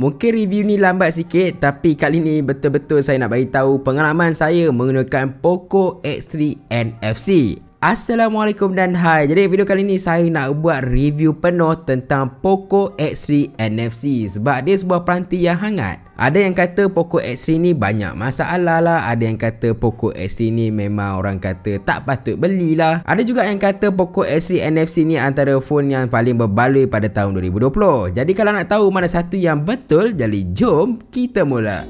Mungkin review ni lambat sikit tapi kali ni betul-betul saya nak bagi tahu pengalaman saya menggunakan Poco X3 NFC. Assalamualaikum dan hai Jadi video kali ni saya nak buat review penuh tentang Poco X3 NFC Sebab dia sebuah peranti yang hangat ada yang kata Poco X3 ni banyak masalah lah Ada yang kata Poco X3 ni memang orang kata tak patut belilah Ada juga yang kata Poco X3 NFC ni antara phone yang paling berbaloi pada tahun 2020 Jadi kalau nak tahu mana satu yang betul Jadi jom kita mula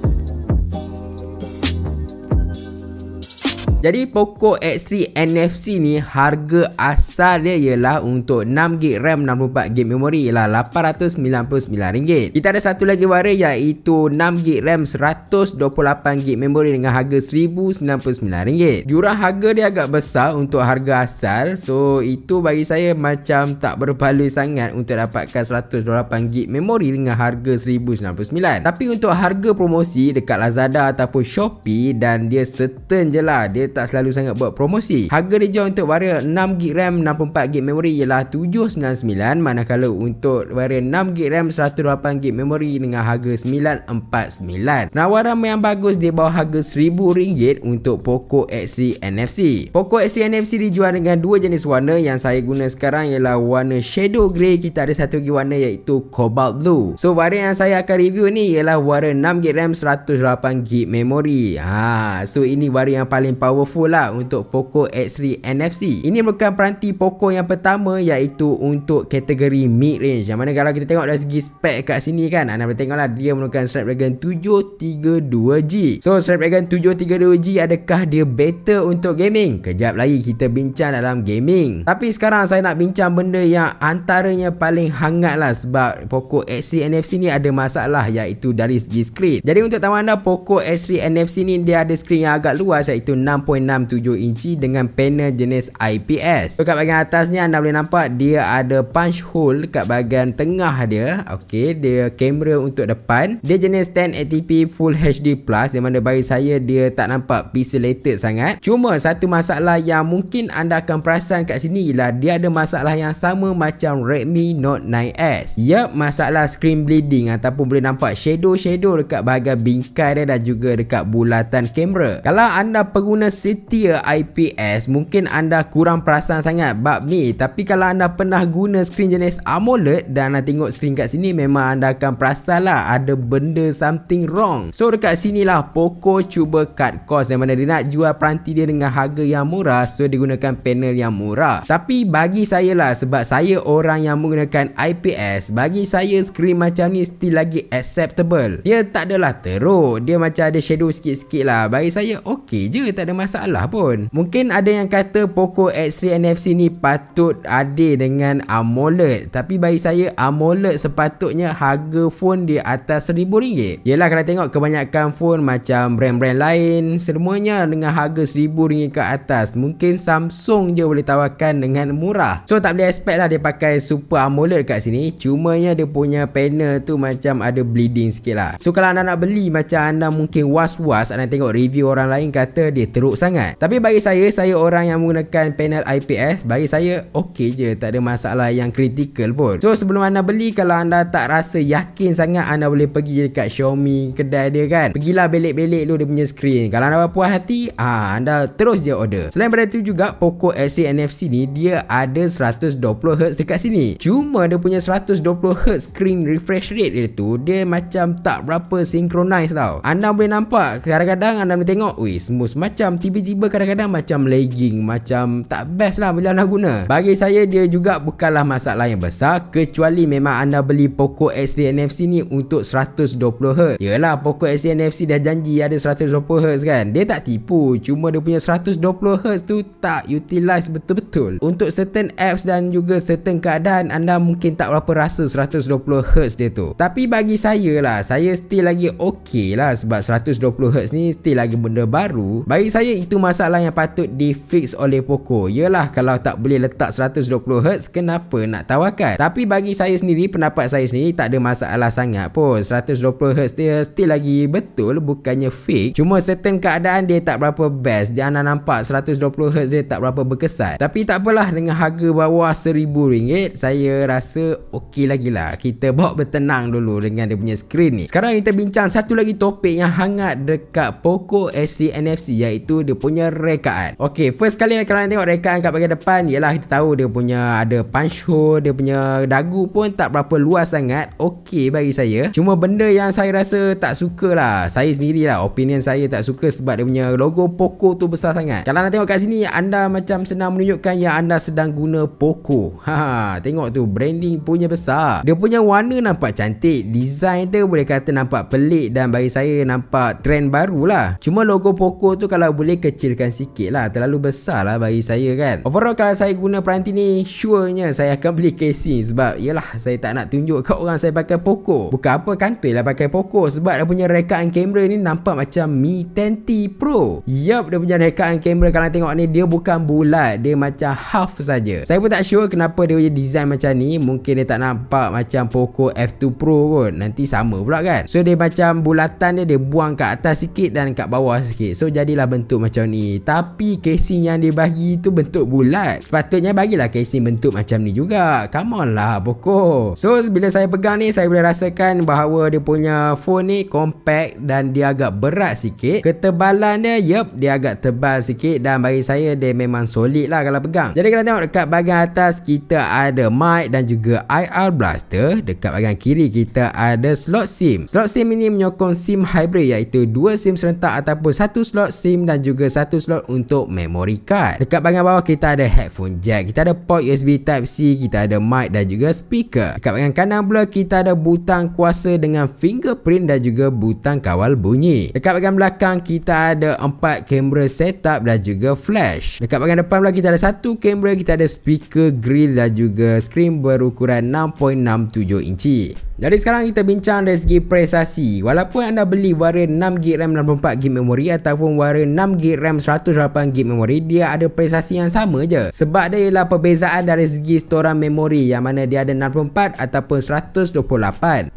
Jadi Poco X3 NFC ni harga asal dia ialah untuk 6GB RAM 64GB memory ialah RM899. Kita ada satu lagi warna iaitu 6GB RAM 128GB memory dengan harga RM1099. Jurang harga dia agak besar untuk harga asal. So itu bagi saya macam tak berbaloi sangat untuk dapatkan 128GB memory dengan harga RM1099. Tapi untuk harga promosi dekat Lazada ataupun Shopee dan dia certain je lah. Dia tak selalu sangat buat promosi. Harga dia jual untuk varian 6GB RAM 64GB memory ialah 799 manakala untuk varian 6GB RAM 128 gb memory dengan harga 949. Penawaran yang bagus di bawah harga RM1000 untuk Poco X3 NFC. Poco X3 NFC dijual dengan dua jenis warna yang saya guna sekarang ialah warna shadow grey kita ada satu lagi warna iaitu cobalt blue. So varian yang saya akan review ni ialah warna 6GB RAM 108GB memory. Ha, so ini varian yang paling power powerful lah untuk Poco X3 NFC. Ini merupakan peranti Poco yang pertama iaitu untuk kategori mid range. Yang mana kalau kita tengok dari segi spek kat sini kan, anda boleh tengoklah dia menggunakan Snapdragon 732G. So Snapdragon 732G adakah dia better untuk gaming? Kejap lagi kita bincang dalam gaming. Tapi sekarang saya nak bincang benda yang antaranya paling hangat lah sebab Poco X3 NFC ni ada masalah iaitu dari segi skrin. Jadi untuk tahu anda Poco X3 NFC ni dia ada skrin yang agak luas iaitu 6 6.67 inci dengan panel jenis IPS. So, kat bahagian atas ni anda boleh nampak dia ada punch hole kat bahagian tengah dia. Okey, dia kamera untuk depan. Dia jenis 1080p full HD plus di mana bagi saya dia tak nampak pixelated sangat. Cuma satu masalah yang mungkin anda akan perasan kat sini ialah dia ada masalah yang sama macam Redmi Note 9S. Yup, ya, masalah screen bleeding ataupun boleh nampak shadow-shadow dekat bahagian bingkai dia dan juga dekat bulatan kamera. Kalau anda pengguna setia IPS mungkin anda kurang perasan sangat bab ni tapi kalau anda pernah guna screen jenis AMOLED dan anda tengok screen kat sini memang anda akan perasan lah ada benda something wrong so dekat lah Poco cuba cut cost yang mana dia nak jual peranti dia dengan harga yang murah so dia gunakan panel yang murah tapi bagi saya lah sebab saya orang yang menggunakan IPS bagi saya screen macam ni still lagi acceptable dia tak adalah teruk dia macam ada shadow sikit-sikit lah bagi saya okey je tak ada masalah masalah pun mungkin ada yang kata Poco X3 NFC ni patut ada dengan AMOLED tapi bagi saya AMOLED sepatutnya harga phone di atas RM1000 yelah kalau tengok kebanyakan phone macam brand-brand lain semuanya dengan harga RM1000 ke atas mungkin Samsung je boleh tawarkan dengan murah so tak boleh expect lah dia pakai Super AMOLED kat sini cumanya dia punya panel tu macam ada bleeding sikit lah so kalau anda nak beli macam anda mungkin was-was anda tengok review orang lain kata dia teruk teruk sangat Tapi bagi saya Saya orang yang menggunakan panel IPS Bagi saya Okey je Tak ada masalah yang kritikal pun So sebelum anda beli Kalau anda tak rasa yakin sangat Anda boleh pergi dekat Xiaomi Kedai dia kan Pergilah belik-belik dulu Dia punya screen Kalau anda puas hati ah Anda terus je order Selain pada tu juga Poco LC NFC ni Dia ada 120Hz dekat sini Cuma dia punya 120Hz screen refresh rate dia tu Dia macam tak berapa synchronize tau Anda boleh nampak Kadang-kadang anda boleh tengok Weh smooth macam tiba-tiba kadang-kadang macam lagging macam tak best lah bila anda guna bagi saya dia juga bukanlah masalah yang besar kecuali memang anda beli Poco X3 NFC ni untuk 120Hz yelah Poco X3 NFC dah janji ada 120Hz kan dia tak tipu cuma dia punya 120Hz tu tak utilize betul-betul untuk certain apps dan juga certain keadaan anda mungkin tak berapa rasa 120Hz dia tu tapi bagi saya lah saya still lagi ok lah sebab 120Hz ni still lagi benda baru bagi saya saya itu masalah yang patut difix oleh Poco Yelah kalau tak boleh letak 120Hz kenapa nak tawarkan Tapi bagi saya sendiri pendapat saya sendiri tak ada masalah sangat pun 120Hz dia still lagi betul bukannya fake Cuma certain keadaan dia tak berapa best Dia anda nampak 120Hz dia tak berapa berkesan Tapi tak apalah dengan harga bawah RM1000 Saya rasa ok lagi lah Kita bawa bertenang dulu dengan dia punya screen ni Sekarang kita bincang satu lagi topik yang hangat dekat Poco SD NFC iaitu dia punya rekaan. Okey, first kali nak kalian tengok rekaan kat bahagian depan, ialah kita tahu dia punya ada punch hole, dia punya dagu pun tak berapa luas sangat. Okey bagi saya. Cuma benda yang saya rasa tak suka lah. saya sendiri lah, opinion saya tak suka sebab dia punya logo Poco tu besar sangat. Kalau nak tengok kat sini, anda macam senang menunjukkan yang anda sedang guna Poco. Ha, tengok tu branding punya besar. Dia punya warna nampak cantik, design dia boleh kata nampak pelik dan bagi saya nampak trend baru lah. Cuma logo Poco tu kalau boleh boleh kecilkan sikit lah Terlalu besar lah bagi saya kan Overall kalau saya guna peranti ni Surenya saya akan beli casing Sebab yelah saya tak nak tunjuk ke orang saya pakai Poco Bukan apa kantoi lah pakai Poco Sebab dia punya rekaan kamera ni Nampak macam Mi 10T Pro Yup dia punya rekaan kamera Kalau tengok ni dia bukan bulat Dia macam half saja. Saya pun tak sure kenapa dia punya design macam ni Mungkin dia tak nampak macam Poco F2 Pro kot Nanti sama pula kan So dia macam bulatan dia Dia buang kat atas sikit dan kat bawah sikit So jadilah bentuk bentuk macam ni Tapi casing yang dia bagi tu bentuk bulat Sepatutnya bagilah casing bentuk macam ni juga Come on lah pokok So bila saya pegang ni Saya boleh rasakan bahawa dia punya phone ni compact Dan dia agak berat sikit Ketebalan dia yep Dia agak tebal sikit Dan bagi saya dia memang solid lah kalau pegang Jadi kalau tengok dekat bahagian atas Kita ada mic dan juga IR blaster Dekat bahagian kiri kita ada slot SIM Slot SIM ini menyokong SIM hybrid Iaitu dua SIM serentak Ataupun satu slot SIM dan juga juga satu slot untuk memory card. Dekat bahagian bawah kita ada headphone jack, kita ada port USB type C, kita ada mic dan juga speaker. Dekat bahagian kanan pula kita ada butang kuasa dengan fingerprint dan juga butang kawal bunyi. Dekat bahagian belakang kita ada empat kamera setup dan juga flash. Dekat bahagian depan pula kita ada satu kamera, kita ada speaker, grill dan juga screen berukuran 6.67 inci. Jadi sekarang kita bincang dari segi prestasi. Walaupun anda beli warian 6GB RAM 64GB memory ataupun warian 6GB RAM 108GB memory, dia ada prestasi yang sama je. Sebab dia ialah perbezaan dari segi storan memory yang mana dia ada 64 ataupun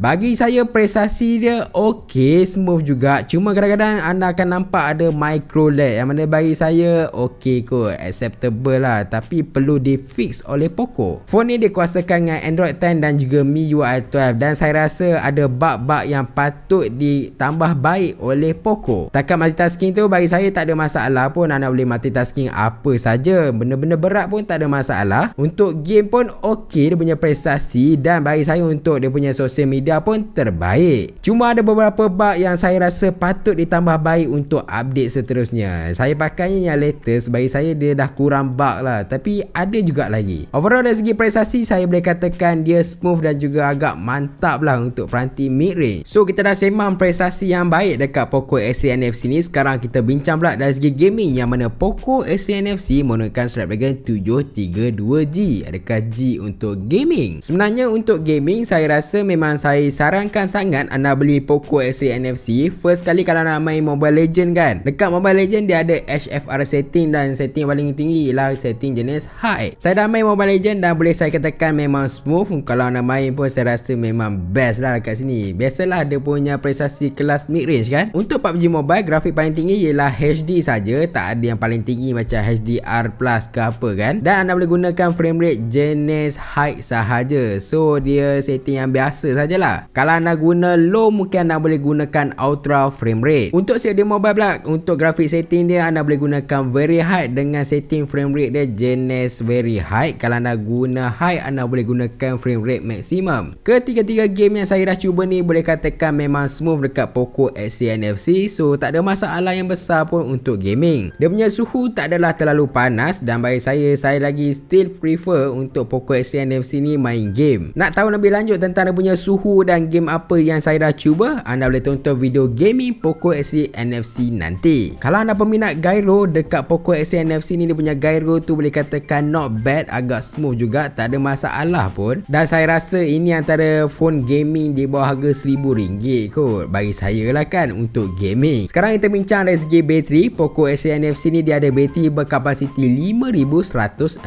128. Bagi saya prestasi dia okey, smooth juga. Cuma kadang-kadang anda akan nampak ada micro lag yang mana bagi saya okey kot, acceptable lah tapi perlu di fix oleh Poco. Phone ni dikuasakan dengan Android 10 dan juga MIUI 12 dan saya rasa ada bug-bug yang patut ditambah baik oleh Poco. Setakat multitasking tu bagi saya tak ada masalah pun anda boleh multitasking apa saja. Benda-benda berat pun tak ada masalah. Untuk game pun okey dia punya prestasi dan bagi saya untuk dia punya sosial media pun terbaik. Cuma ada beberapa bug yang saya rasa patut ditambah baik untuk update seterusnya. Saya pakainya yang latest bagi saya dia dah kurang bug lah tapi ada juga lagi. Overall dari segi prestasi saya boleh katakan dia smooth dan juga agak mantap mantap lah untuk peranti mid range. So kita dah sembang prestasi yang baik dekat Poco S3 NFC ni. Sekarang kita bincang pula dari segi gaming yang mana Poco S3 NFC menggunakan Snapdragon 732G. Adakah G untuk gaming? Sebenarnya untuk gaming saya rasa memang saya sarankan sangat anda beli Poco S3 NFC. First kali kalau nak main Mobile Legend kan. Dekat Mobile Legend dia ada HFR setting dan setting paling tinggi ialah setting jenis high. Saya dah main Mobile Legend dan boleh saya katakan memang smooth. Kalau nak main pun saya rasa memang memang best lah dekat sini Biasalah dia punya prestasi kelas mid-range kan Untuk PUBG Mobile, grafik paling tinggi ialah HD saja, Tak ada yang paling tinggi macam HDR Plus ke apa kan Dan anda boleh gunakan frame rate jenis high sahaja So dia setting yang biasa sajalah Kalau anda guna low, mungkin anda boleh gunakan ultra frame rate Untuk CD Mobile pula, untuk grafik setting dia Anda boleh gunakan very high dengan setting frame rate dia jenis very high Kalau anda guna high, anda boleh gunakan frame rate maksimum Ketiga-tiga tiga game yang saya dah cuba ni boleh katakan memang smooth dekat Poco X3 NFC so tak ada masalah yang besar pun untuk gaming. Dia punya suhu tak adalah terlalu panas dan bagi saya saya lagi still prefer untuk Poco X3 NFC ni main game. Nak tahu lebih lanjut tentang dia punya suhu dan game apa yang saya dah cuba anda boleh tonton video gaming Poco X3 NFC nanti. Kalau anda peminat gyro dekat Poco X3 NFC ni dia punya gyro tu boleh katakan not bad agak smooth juga tak ada masalah pun dan saya rasa ini antara phone gaming di bawah harga RM1,000 kot bagi saya lah kan untuk gaming sekarang kita bincang dari segi bateri Poco S9FC ni dia ada bateri berkapasiti 5160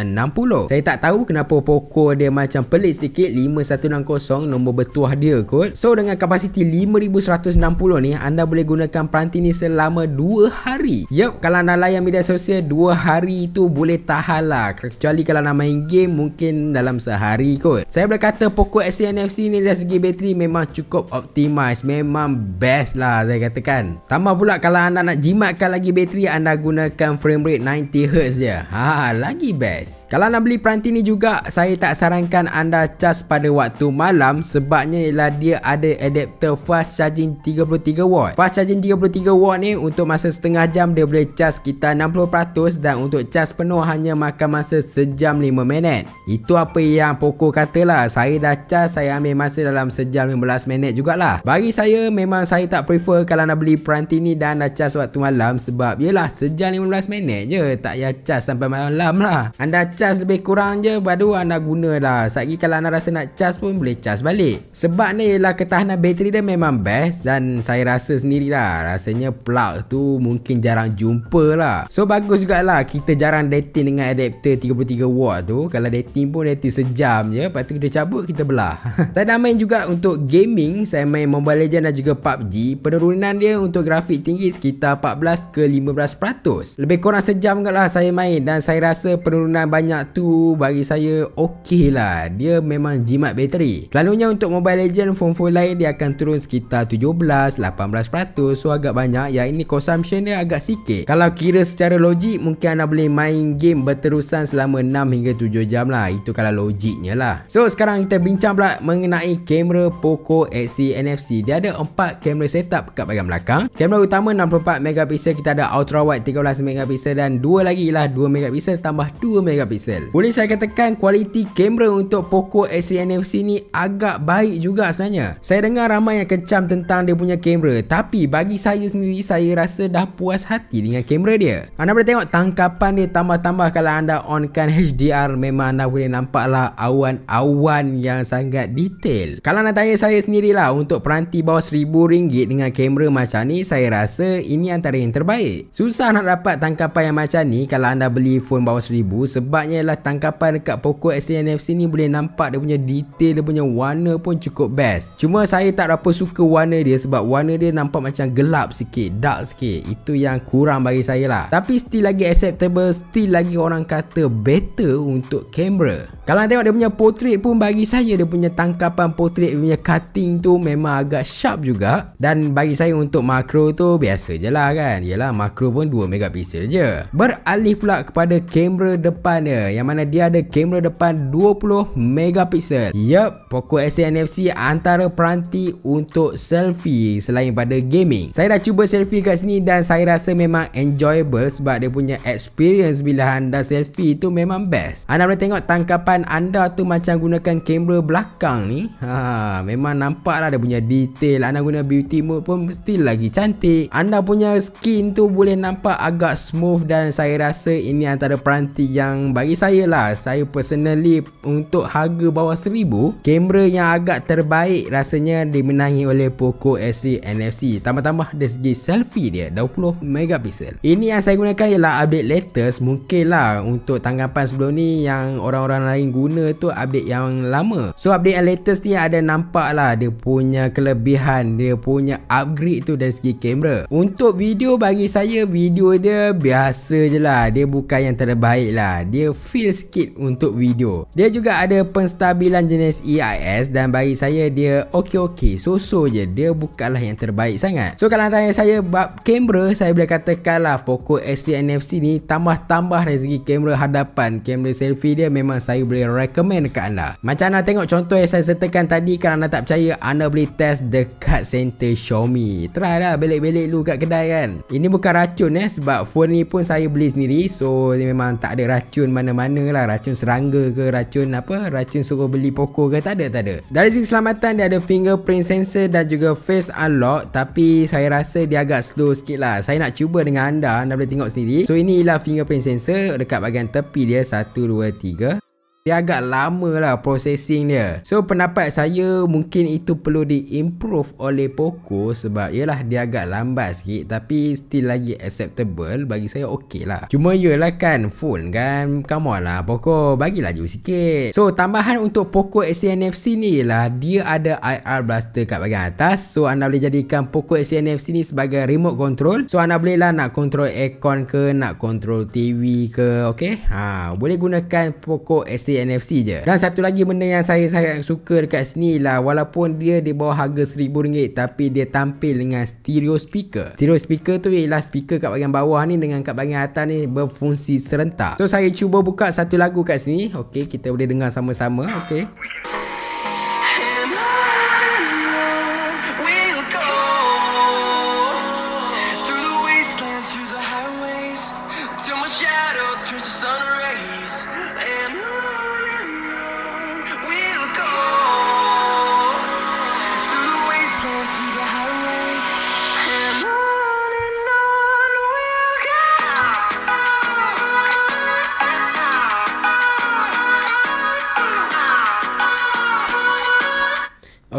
saya tak tahu kenapa Poco dia macam pelik sedikit 5160 nombor bertuah dia kot so dengan kapasiti 5160 ni anda boleh gunakan peranti ni selama 2 hari yup kalau anda layan media sosial 2 hari tu boleh tahan lah kecuali kalau nak main game mungkin dalam sehari kot saya boleh kata Poco S9FC ni dari segi bateri memang cukup optimis, memang best lah saya katakan. Tambah pula kalau anda nak jimatkan lagi bateri anda gunakan frame rate 90Hz je. Ha lagi best. Kalau anda beli peranti ni juga saya tak sarankan anda charge pada waktu malam sebabnya ialah dia ada adapter fast charging 33W. Fast charging 33W ni untuk masa setengah jam dia boleh charge sekitar 60% dan untuk charge penuh hanya makan masa sejam 5 minit. Itu apa yang pokok katalah. Saya dah charge saya ambil masa masa dalam sejam 15 minit jugalah bagi saya memang saya tak prefer kalau nak beli peranti ni dan nak cas waktu malam sebab yelah sejam 15 minit je tak payah cas sampai malam lah anda cas lebih kurang je baru anda guna lah sagi kalau anda rasa nak cas pun boleh cas balik sebab ni ialah ketahanan bateri dia memang best dan saya rasa sendiri lah rasanya plug tu mungkin jarang jumpa lah so bagus jugalah kita jarang dating dengan adapter 33 watt tu kalau dating pun dating sejam je lepas tu kita cabut kita belah tak ada main juga untuk gaming Saya main Mobile Legends dan juga PUBG Penurunan dia untuk grafik tinggi sekitar 14 ke 15% Lebih kurang sejam ke lah saya main Dan saya rasa penurunan banyak tu bagi saya ok lah Dia memang jimat bateri Selalunya untuk Mobile Legends, phone-phone lain dia akan turun sekitar 17, 18% So agak banyak, yang ini consumption dia agak sikit Kalau kira secara logik, mungkin anda boleh main game berterusan selama 6 hingga 7 jam lah Itu kalau logiknya lah So sekarang kita bincang pula mengenai kamera Poco X3 NFC dia ada 4 kamera setup kat bahagian belakang kamera utama 64 megapixel kita ada ultra wide 13 megapixel dan dua lagi ialah 2 megapixel tambah 2 megapixel boleh saya katakan kualiti kamera untuk Poco X3 NFC ni agak baik juga sebenarnya saya dengar ramai yang kecam tentang dia punya kamera tapi bagi saya sendiri saya rasa dah puas hati dengan kamera dia anda boleh tengok tangkapan dia tambah-tambah kalau anda onkan HDR memang anda boleh nampaklah awan-awan yang sangat detail mahal. Kalau nak tanya saya sendirilah untuk peranti bawah RM1000 dengan kamera macam ni, saya rasa ini antara yang terbaik. Susah nak dapat tangkapan yang macam ni kalau anda beli phone bawah RM1000 sebabnya ialah tangkapan dekat Poco X3 NFC ni boleh nampak dia punya detail, dia punya warna pun cukup best. Cuma saya tak berapa suka warna dia sebab warna dia nampak macam gelap sikit, dark sikit. Itu yang kurang bagi saya lah. Tapi still lagi acceptable, still lagi orang kata better untuk kamera. Kalau anda tengok dia punya portrait pun bagi saya dia punya tangkapan portrait dia punya cutting tu memang agak sharp juga dan bagi saya untuk makro tu biasa je lah kan ialah makro pun 2 megapiksel je beralih pula kepada kamera depan dia yang mana dia ada kamera depan 20 megapiksel yup Poco S9 antara peranti untuk selfie selain pada gaming saya dah cuba selfie kat sini dan saya rasa memang enjoyable sebab dia punya experience bila anda selfie tu memang best anda boleh tengok tangkapan depan anda tu macam gunakan kamera belakang ni ha, Memang nampak lah dia punya detail Anda guna beauty mode pun still lagi cantik Anda punya skin tu boleh nampak agak smooth Dan saya rasa ini antara peranti yang bagi saya lah Saya personally untuk harga bawah RM1,000 Kamera yang agak terbaik rasanya dimenangi oleh Poco S3 NFC Tambah-tambah dari segi selfie dia 20 megapixel. Ini yang saya gunakan ialah update latest Mungkin lah untuk tanggapan sebelum ni yang orang-orang lain paling guna tu update yang lama so update yang latest ni ada nampak lah dia punya kelebihan dia punya upgrade tu dari segi kamera untuk video bagi saya video dia biasa je lah dia bukan yang terbaik lah dia feel sikit untuk video dia juga ada penstabilan jenis EIS dan bagi saya dia ok ok so so je dia bukanlah yang terbaik sangat so kalau tanya saya bab kamera saya boleh katakan lah Poco S3 NFC ni tambah-tambah dari segi kamera hadapan kamera selfie dia memang saya boleh boleh recommend dekat anda macam anda tengok contoh yang saya sertakan tadi kalau anda tak percaya anda boleh test dekat center Xiaomi try lah belik-belik dulu kat kedai kan ini bukan racun eh sebab phone ni pun saya beli sendiri so ni memang tak ada racun mana-mana lah racun serangga ke racun apa racun suruh beli pokok ke tak ada tak ada dari segi keselamatan dia ada fingerprint sensor dan juga face unlock tapi saya rasa dia agak slow sikit lah saya nak cuba dengan anda anda boleh tengok sendiri so ini ialah fingerprint sensor dekat bagian tepi dia 1, 2, 3 dia agak lama lah processing dia so pendapat saya mungkin itu perlu diimprove oleh Poco sebab ialah dia agak lambat sikit tapi still lagi acceptable bagi saya okey lah cuma ialah kan phone kan come on lah Poco bagilah je sikit so tambahan untuk Poco X3 NFC ni ialah dia ada IR blaster kat bagian atas so anda boleh jadikan Poco X3 NFC ni sebagai remote control so anda boleh lah nak control aircon ke nak control TV ke okey ha boleh gunakan Poco X3 NFC je dan satu lagi benda yang saya sangat suka dekat sini lah walaupun dia di bawah harga RM1000 tapi dia tampil dengan stereo speaker stereo speaker tu ialah speaker kat bahagian bawah ni dengan kat bahagian atas ni berfungsi serentak so saya cuba buka satu lagu kat sini ok kita boleh dengar sama-sama ok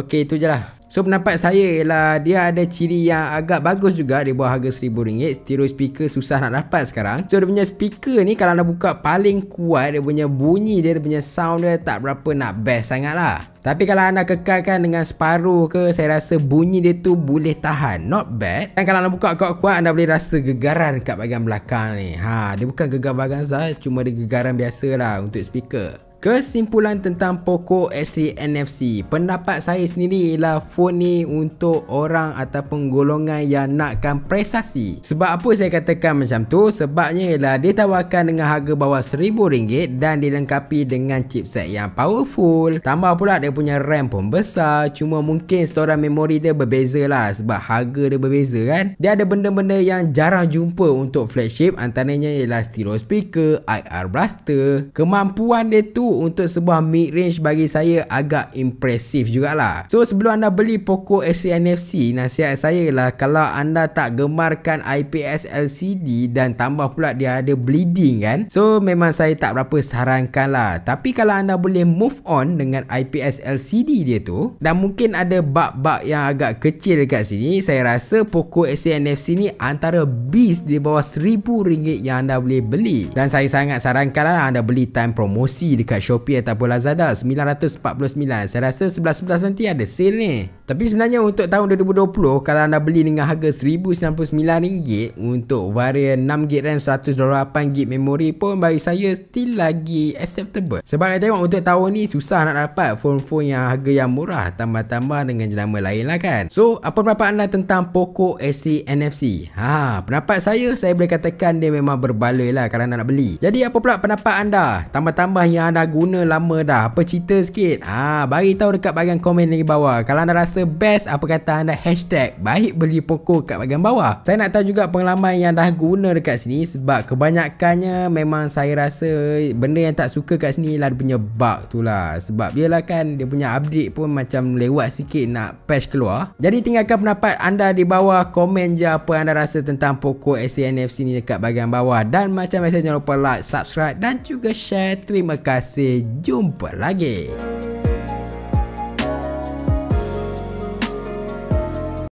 Okey itu je lah So pendapat saya ialah dia ada ciri yang agak bagus juga di bawah harga RM1,000 Stereo speaker susah nak dapat sekarang So dia punya speaker ni kalau anda buka paling kuat Dia punya bunyi dia, dia punya sound dia tak berapa nak best sangat lah tapi kalau anda kekalkan dengan separuh ke Saya rasa bunyi dia tu boleh tahan Not bad Dan kalau anda buka kuat-kuat Anda boleh rasa gegaran kat bahagian belakang ni Ha, dia bukan gegar bahagian saya, Cuma dia gegaran biasa lah untuk speaker Kesimpulan tentang Poco X3 NFC Pendapat saya sendiri ialah phone ni untuk orang atau penggolongan yang nakkan prestasi Sebab apa saya katakan macam tu? Sebabnya ialah dia tawarkan dengan harga bawah RM1000 dan dilengkapi dengan chipset yang powerful Tambah pula dia punya RAM pun besar Cuma mungkin storan memori dia berbeza lah sebab harga dia berbeza kan Dia ada benda-benda yang jarang jumpa untuk flagship Antaranya ialah stereo speaker, IR blaster Kemampuan dia tu untuk sebuah mid range bagi saya agak impresif jugalah. So sebelum anda beli Poco S3 NFC, nasihat saya lah kalau anda tak gemarkan IPS LCD dan tambah pula dia ada bleeding kan. So memang saya tak berapa sarankan lah. Tapi kalau anda boleh move on dengan IPS LCD dia tu dan mungkin ada bug-bug yang agak kecil dekat sini, saya rasa Poco S3 NFC ni antara beast di bawah RM1000 yang anda boleh beli. Dan saya sangat sarankan lah anda beli time promosi dekat dekat Shopee ataupun Lazada 949. Saya rasa 11-11 nanti ada sale ni. Tapi sebenarnya untuk tahun 2020 kalau anda beli dengan harga RM1099 untuk varian 6GB RAM 128GB memory pun bagi saya still lagi acceptable. Sebab nak tengok untuk tahun ni susah nak dapat phone-phone yang harga yang murah tambah-tambah dengan jenama lain lah kan. So apa pendapat anda tentang Poco S3 NFC? Ha, pendapat saya saya boleh katakan dia memang berbaloi lah kalau anda nak beli. Jadi apa pula pendapat anda? Tambah-tambah yang anda dah guna lama dah. Apa cerita sikit? Ha, bagi tahu dekat bahagian komen di bawah. Kalau anda rasa best, apa kata anda hashtag baik beli poko kat bahagian bawah. Saya nak tahu juga pengalaman yang dah guna dekat sini sebab kebanyakannya memang saya rasa benda yang tak suka kat sini lah dia punya bug tu lah. Sebab biarlah kan dia punya update pun macam lewat sikit nak patch keluar. Jadi tinggalkan pendapat anda di bawah. Komen je apa anda rasa tentang poko SCNFC ni dekat bahagian bawah. Dan macam biasa jangan lupa like, subscribe dan juga share. Terima kasih kasih. Jumpa lagi.